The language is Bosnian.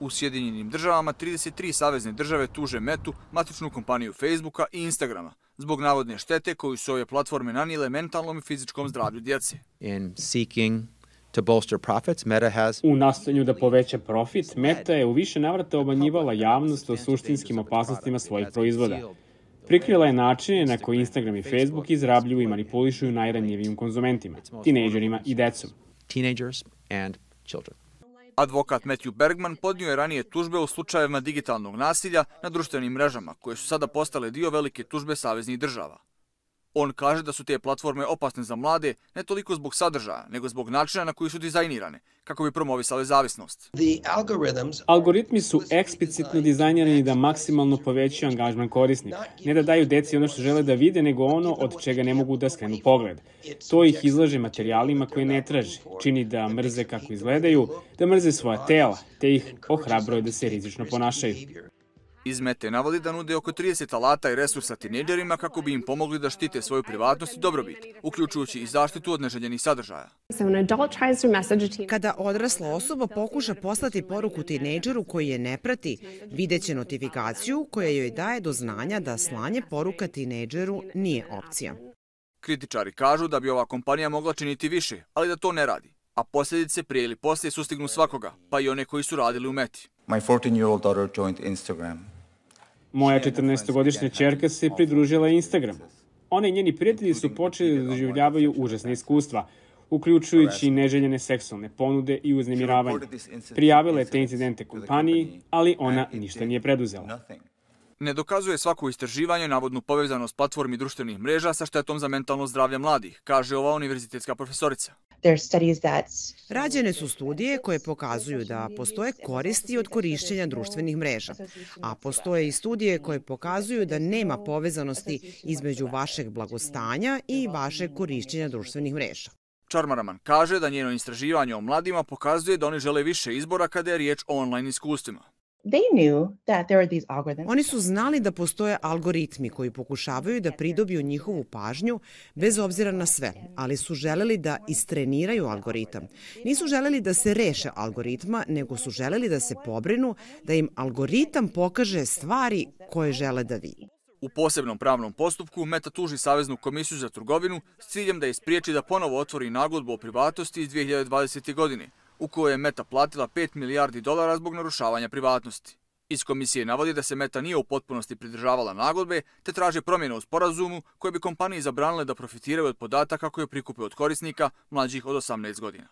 U Sjedinjenim državama 33 savezne države tuže Metu, matičnu kompaniju Facebooka i Instagrama, zbog navodne štete koju su ove platforme nanile mentalnom i fizičkom zdravlju djece. U nastanju da poveća profit, Meta je u više navrata obanjivala javnost o suštinskim opasnostima svojih proizvoda. Prikrila je načine na koji Instagram i Facebook izrabljuju i manipulišuju najranjivijim konzumentima, tinejdžerima i decom. Advokat Matthew Bergman podnio je ranije tužbe u slučajevima digitalnog nasilja na društvenim mrežama, koje su sada postale dio velike tužbe saveznih država. On kaže da su te platforme opasne za mlade ne toliko zbog sadržaja, nego zbog načina na koji su dizajnirane, kako bi promovisale zavisnost. Algoritmi su eksplicitno dizajnjeni da maksimalno povećaju angažman korisnika. Ne da daju deci ono što žele da vide, nego ono od čega ne mogu da skrenu pogled. To ih izlaže materijalima koje ne traži, čini da mrze kako izgledaju, da mrze svoja tela, te ih ohrabroje da se rizično ponašaju. Izmete navodi da nude oko 30 alata i resursa tineđerima kako bi im pomogli da štite svoju privatnost i dobrobit, uključujući i zaštitu od neželjenih sadržaja. Kada odrasla osoba pokuša poslati poruku tineđeru koji je ne prati, videće notifikaciju koja joj daje do znanja da slanje poruka tineđeru nije opcija. Kritičari kažu da bi ova kompanija mogla činiti više, ali da to ne radi. A posljedice prije ili poslije sustignu svakoga, pa i one koji su radili u meti. My 14-year-old daughter joined Instagram Moja 14-godišnja čerka se pridružila Instagramu. Ona i njeni prijatelji su počeli da doživljavaju užasne iskustva, uključujući neželjene seksualne ponude i uznemiravanje. Prijavila je te incidente kompaniji, ali ona ništa nije preduzela. Ne dokazuje svako istraživanje navodnu povezanost platformi društvenih mreža sa štetom za mentalno zdravlje mladih, kaže ova univerzitetska profesorica. Rađene su studije koje pokazuju da postoje koristi od korišćenja društvenih mreža, a postoje i studije koje pokazuju da nema povezanosti između vašeg blagostanja i vašeg korišćenja društvenih mreža. Čarmaraman kaže da njeno istraživanje o mladima pokazuje da oni žele više izbora kada je riječ o online iskustvima. They knew that there are these algorithms. Oni su znali da postoje algoritmi koji pokušavaju da pridobiju njihovu pažnju bez obzira na sve, ali su želeli da istreniraju algoritam. Nisu želeli da se reše algoritma, nego su želeli da se pobrinu da im algoritam pokaže stvari koje žele da vidi. U posebnom pravnom postupku Meta tuži Saveznu komisiju za trgovinu s ciljem da ispriječi da ponovo otvori nagodbu o privatnosti iz 2020. godine, u kojoj je Meta platila 5 milijardi dolara zbog narušavanja privatnosti. Iz komisije navodi da se Meta nije u potpunosti pridržavala nagodbe, te traže promjene u sporazumu koje bi kompanije zabranile da profitiraju od podataka koje prikupe od korisnika mlađih od 18 godina.